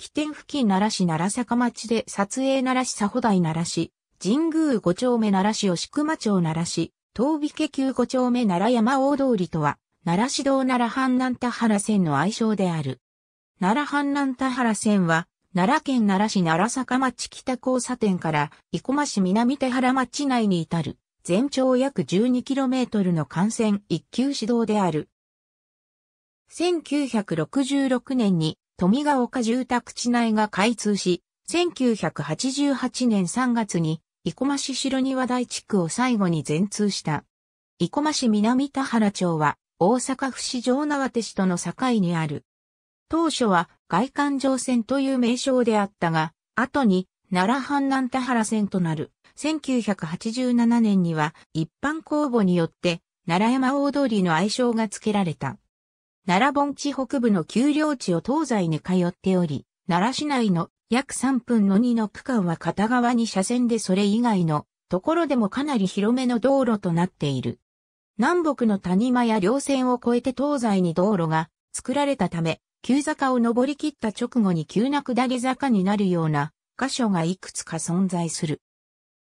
起点付近奈良市奈良坂町で撮影奈良市佐保台奈良市、神宮五丁目奈良市吉熊町奈良市、東美家旧五丁目奈良山大通りとは、奈良市道奈良阪南田原線の愛称である。奈良阪南田原線は、奈良県奈良市奈良坂町北交差点から生駒市南手原町内に至る、全長約 12km の幹線一級市道である。1966年に富ヶ丘住宅地内が開通し、1988年3月に、生駒市白庭台地区を最後に全通した。生駒市南田原町は、大阪府市城縄手市との境にある。当初は外環状線という名称であったが、後に奈良阪南田原線となる。1987年には一般公募によって奈良山大通りの愛称が付けられた。奈良盆地北部の丘陵地を東西に通っており、奈良市内の約3分の2の区間は片側に車線でそれ以外のところでもかなり広めの道路となっている。南北の谷間や稜線を越えて東西に道路が作られたため、急坂を登り切った直後に急な下り坂になるような箇所がいくつか存在する。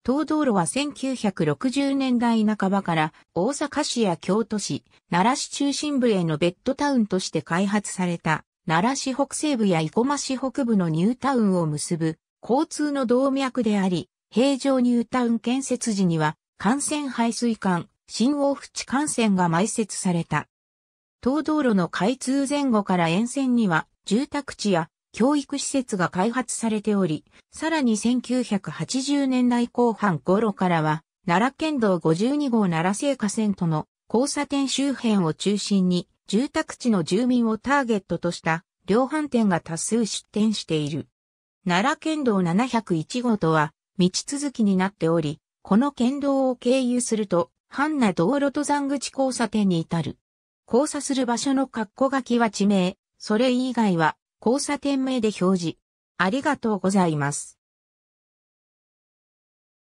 東道路は1960年代半ばから大阪市や京都市、奈良市中心部へのベッドタウンとして開発された奈良市北西部や生駒市北部のニュータウンを結ぶ交通の動脈であり、平常ニュータウン建設時には幹線排水管、新大淵幹線が埋設された。東道路の開通前後から沿線には住宅地や教育施設が開発されており、さらに1980年代後半頃からは、奈良県道52号奈良聖火線との交差点周辺を中心に、住宅地の住民をターゲットとした量販店が多数出店している。奈良県道701号とは、道続きになっており、この県道を経由すると、半那道路登山口交差点に至る。交差する場所の括弧書きは地名、それ以外は交差点名で表示。ありがとうございます。